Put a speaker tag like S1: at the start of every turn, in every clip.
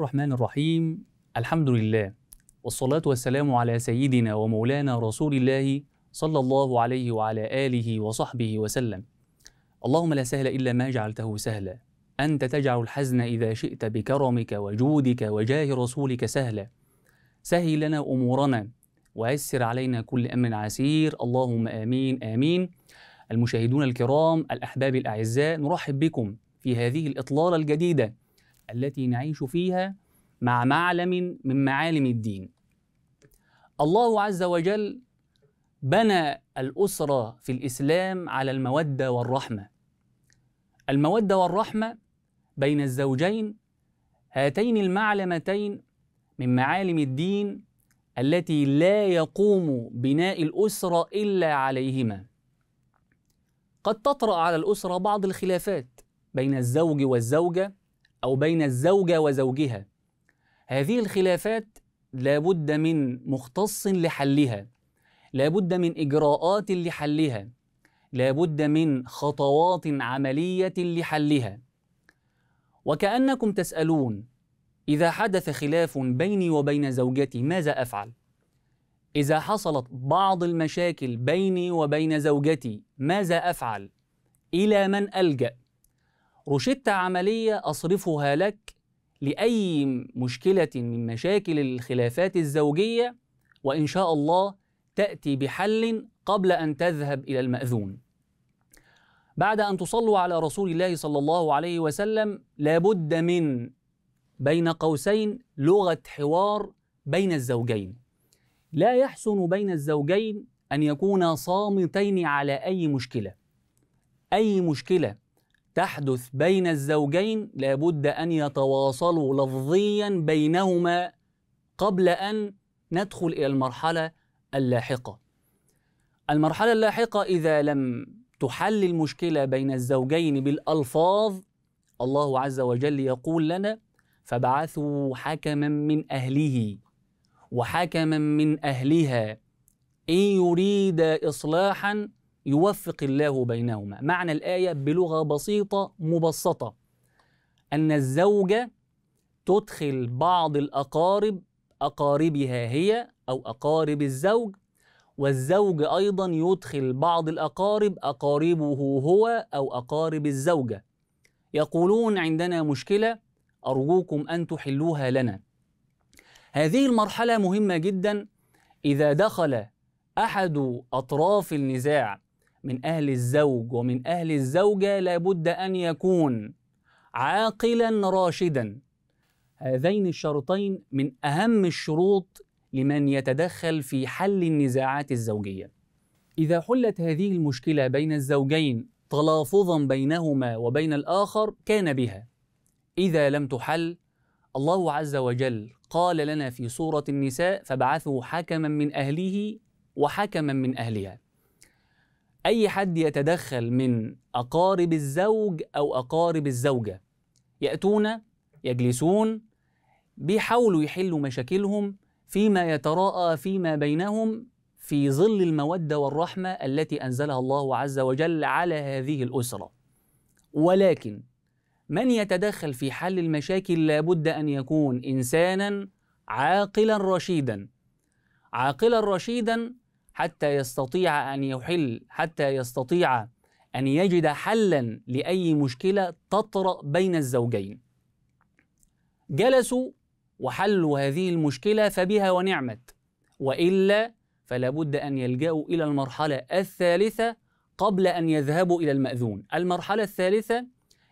S1: الرحمن الرحيم الحمد لله والصلاة والسلام على سيدنا ومولانا رسول الله صلى الله عليه وعلى آله وصحبه وسلم اللهم لا سهل إلا ما جعلته سهلا أنت تجعل الحزن إذا شئت بكرمك وجودك وجاه رسولك سهلا سهل لنا أمورنا ويسر علينا كل أمر عسير اللهم آمين آمين المشاهدون الكرام الأحباب الأعزاء نرحب بكم في هذه الإطلالة الجديدة التي نعيش فيها مع معلم من معالم الدين الله عز وجل بنى الاسره في الاسلام على الموده والرحمه الموده والرحمه بين الزوجين هاتين المعلمتين من معالم الدين التي لا يقوم بناء الاسره الا عليهما قد تطرا على الاسره بعض الخلافات بين الزوج والزوجه أو بين الزوجة وزوجها هذه الخلافات لابد من مختص لحلها لابد من إجراءات لحلها لابد من خطوات عملية لحلها وكأنكم تسألون إذا حدث خلاف بيني وبين زوجتي ماذا أفعل؟ إذا حصلت بعض المشاكل بيني وبين زوجتي ماذا أفعل؟ إلى من ألجأ؟ روشتة عملية أصرفها لك لأي مشكلة من مشاكل الخلافات الزوجية وإن شاء الله تأتي بحل قبل أن تذهب إلى المأذون. بعد أن تصلوا على رسول الله صلى الله عليه وسلم لابد من بين قوسين لغة حوار بين الزوجين. لا يحسن بين الزوجين أن يكونا صامتين على أي مشكلة. أي مشكلة تحدث بين الزوجين لابد ان يتواصلوا لفظيا بينهما قبل ان ندخل الى المرحله اللاحقه المرحله اللاحقه اذا لم تحل المشكله بين الزوجين بالالفاظ الله عز وجل يقول لنا فبعثوا حكما من اهله وحكما من اهلها ان يريد اصلاحا يوفق الله بينهما معنى الآية بلغة بسيطة مبسطة أن الزوجة تدخل بعض الأقارب أقاربها هي أو أقارب الزوج والزوج أيضا يدخل بعض الأقارب أقاربه هو أو أقارب الزوجة يقولون عندنا مشكلة أرجوكم أن تحلوها لنا هذه المرحلة مهمة جدا إذا دخل أحد أطراف النزاع من أهل الزوج ومن أهل الزوجة لابد أن يكون عاقلا راشدا هذين الشرطين من أهم الشروط لمن يتدخل في حل النزاعات الزوجية إذا حلت هذه المشكلة بين الزوجين تلافظا بينهما وبين الآخر كان بها إذا لم تحل الله عز وجل قال لنا في سورة النساء فابعثوا حكما من أهله وحكما من أهلها أي حد يتدخل من أقارب الزوج أو أقارب الزوجة يأتون يجلسون بيحاولوا يحلوا مشاكلهم فيما يتراءى فيما بينهم في ظل المودة والرحمة التي أنزلها الله عز وجل على هذه الأسرة ولكن من يتدخل في حل المشاكل لابد أن يكون إنسانا عاقلا رشيدا عاقلا رشيدا حتى يستطيع ان يحل حتى يستطيع ان يجد حلا لاي مشكله تطرا بين الزوجين جلسوا وحلوا هذه المشكله فبها ونعمت والا فلا بد ان يلجاوا الى المرحله الثالثه قبل ان يذهبوا الى الماذون المرحله الثالثه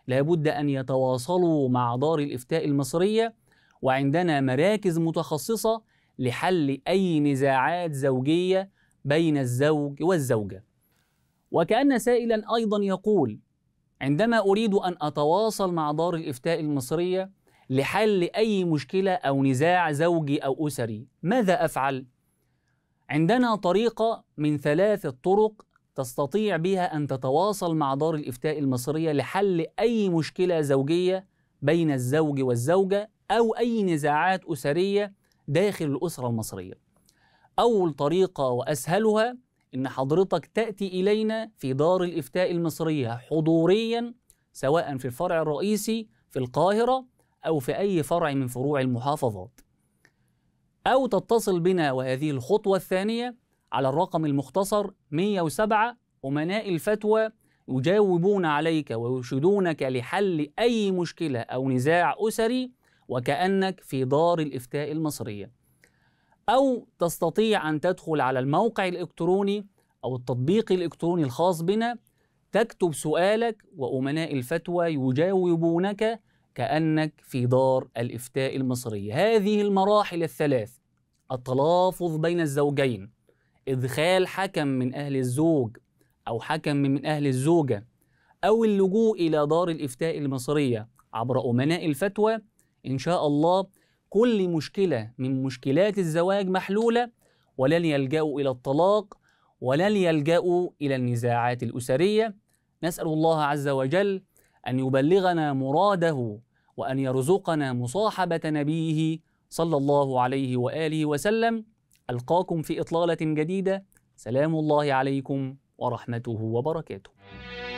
S1: لا بد ان يتواصلوا مع دار الافتاء المصريه وعندنا مراكز متخصصه لحل اي نزاعات زوجيه بين الزوج والزوجة وكأن سائلا أيضا يقول عندما أريد أن أتواصل مع دار الإفتاء المصرية لحل أي مشكلة أو نزاع زوجي أو أسري ماذا أفعل؟ عندنا طريقة من ثلاث طرق تستطيع بها أن تتواصل مع دار الإفتاء المصرية لحل أي مشكلة زوجية بين الزوج والزوجة أو أي نزاعات أسرية داخل الأسرة المصرية أول طريقة وأسهلها إن حضرتك تأتي إلينا في دار الإفتاء المصرية حضوريا سواء في الفرع الرئيسي في القاهرة أو في أي فرع من فروع المحافظات أو تتصل بنا وهذه الخطوة الثانية على الرقم المختصر 107 أمناء الفتوى يجاوبون عليك ويرشدونك لحل أي مشكلة أو نزاع أسري وكأنك في دار الإفتاء المصرية أو تستطيع أن تدخل على الموقع الإلكتروني أو التطبيق الإلكتروني الخاص بنا تكتب سؤالك وأمناء الفتوى يجاوبونك كأنك في دار الإفتاء المصري هذه المراحل الثلاث التلافظ بين الزوجين إدخال حكم من أهل الزوج أو حكم من أهل الزوجة أو اللجوء إلى دار الإفتاء المصرية عبر أمناء الفتوى إن شاء الله كل مشكلة من مشكلات الزواج محلولة ولن يلجأوا إلى الطلاق ولن يلجأوا إلى النزاعات الأسرية نسأل الله عز وجل أن يبلغنا مراده وأن يرزقنا مصاحبة نبيه صلى الله عليه وآله وسلم ألقاكم في إطلالة جديدة سلام الله عليكم ورحمته وبركاته